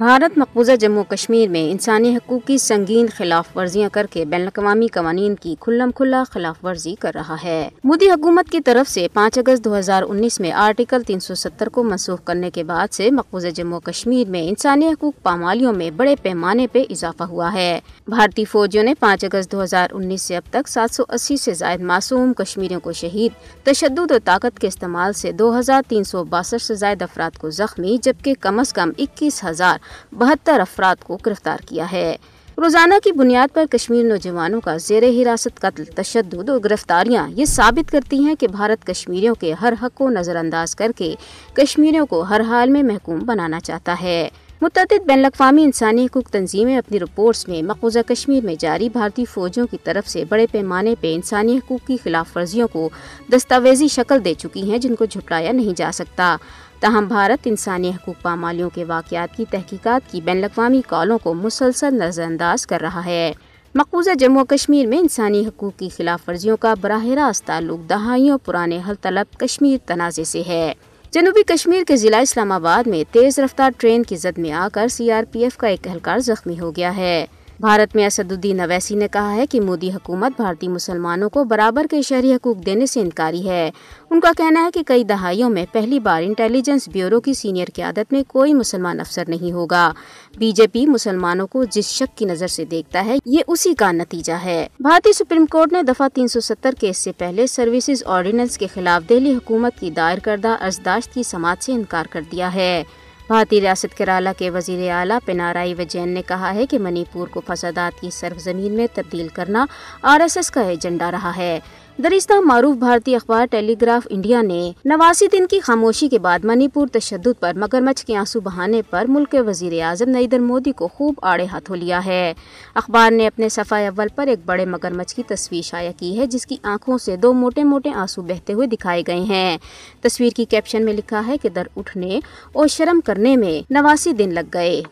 भारत मकबूजा जम्मू कश्मीर में इंसानी हकूक़ की संगीन खिलाफ वर्जियाँ करके बैन अवी कवानीन की खुल्लम खुल्ला खिलाफ वर्जी कर रहा है मोदी हुकूमत की तरफ से 5 अगस्त 2019 में आर्टिकल 370 को मनसूख करने के बाद से मकबूजा जम्मू कश्मीर में इंसानी हकूक पामालियों में बड़े पैमाने पर इजाफा हुआ है भारतीय फौजियों ने पाँच अगस्त 2019 से अब तक सात सौ अस्सी ऐसी जायद मासूम कश्मीरियों को शहीद तशद और ताकत के इस्तेमाल ऐसी दो हजार तीन सौ बासठ ऐसी जायद अफराद को जख्मी जबकि कम अज कम इक्कीस हजार बहत्तर अफराद को गिरफ्तार किया है रोज़ाना की बुनियाद पर कश्मीर नौजवानों का जेर हिरासत कत्ल तशद और गिरफ्तारियाँ ये साबित करती हैं कि भारत कश्मीरियों के हर हक को नज़रअंदाज करके कश्मीरियों को हर हाल में महकूम बनाना चाहता है मुतद बैन अवी इंसानी हकूक तंजीमें अपनी रिपोर्ट्स में मकबूजा कश्मीर में जारी भारतीय फौजों की तरफ से बड़े पैमाने पर इंसानी हकूक की खिलाफ वर्जियों को दस्तावेजी शक्ल दे चुकी हैं जिनको झुटलाया नहीं जा सकता तहम भारत इंसानी हकूक पामालियों के वाक़ात की तहकीक़त की बैन अवी कॉलों को मुसलसल नज़रअंदाज कर रहा है मकबूजा जम्मू कश्मीर में इंसानी हकूक़ की खिलाफ वर्जियों का बरह रास्त ताल्लुक दहाइयों पुराने हल तलब कश्मीर तनाज़े से है जनूबी कश्मीर के ज़िला इस्लामाबाद में तेज़ रफ्तार ट्रेन की जद में आकर सी आर पी एफ का एक एहलकार ज़ख्मी हो गया है भारत में असदुद्दीन अवैसी ने कहा है कि मोदी हुकूमत भारतीय मुसलमानों को बराबर के शहरी हकूक देने से इनकारी है उनका कहना है कि कई दहाइयों में पहली बार इंटेलिजेंस ब्यूरो की सीनियर क्यादत में कोई मुसलमान अफसर नहीं होगा बीजेपी मुसलमानों को जिस शक की नज़र से देखता है ये उसी का नतीजा है भारतीय सुप्रीम कोर्ट ने दफा 370 केस से पहले सर्विसेज ऑर्डिनेंस के खिलाफ दिल्ली हुकूमत की दायर करदा अर्जदाश्त की समाज से इनकार कर दिया है भारतीय रियासत केराला के वजीर अला पिनाराई विजयन ने कहा है कि मणिपुर को फसादात की सर्वजमीन में तब्दील करना आरएसएस का एजेंडा रहा है दरिश्ता मारूफ भारतीय अखबार टेलीग्राफ इंडिया ने नवासी दिन की खामोशी के बाद मणिपुर तशद पर मगरमच्छ के आंसू बहाने पर मुल्क के वजीर अजम नरेंद्र मोदी को खूब आड़े हाथों लिया है अखबार ने अपने सफाई अव्वल पर एक बड़े मगरमच्छ की तस्वीर शाया की है जिसकी आंखों से दो मोटे मोटे आंसू बहते हुए दिखाए गए हैं तस्वीर की कैप्शन में लिखा है कि दर उठने और शर्म करने में नवासी दिन लग गए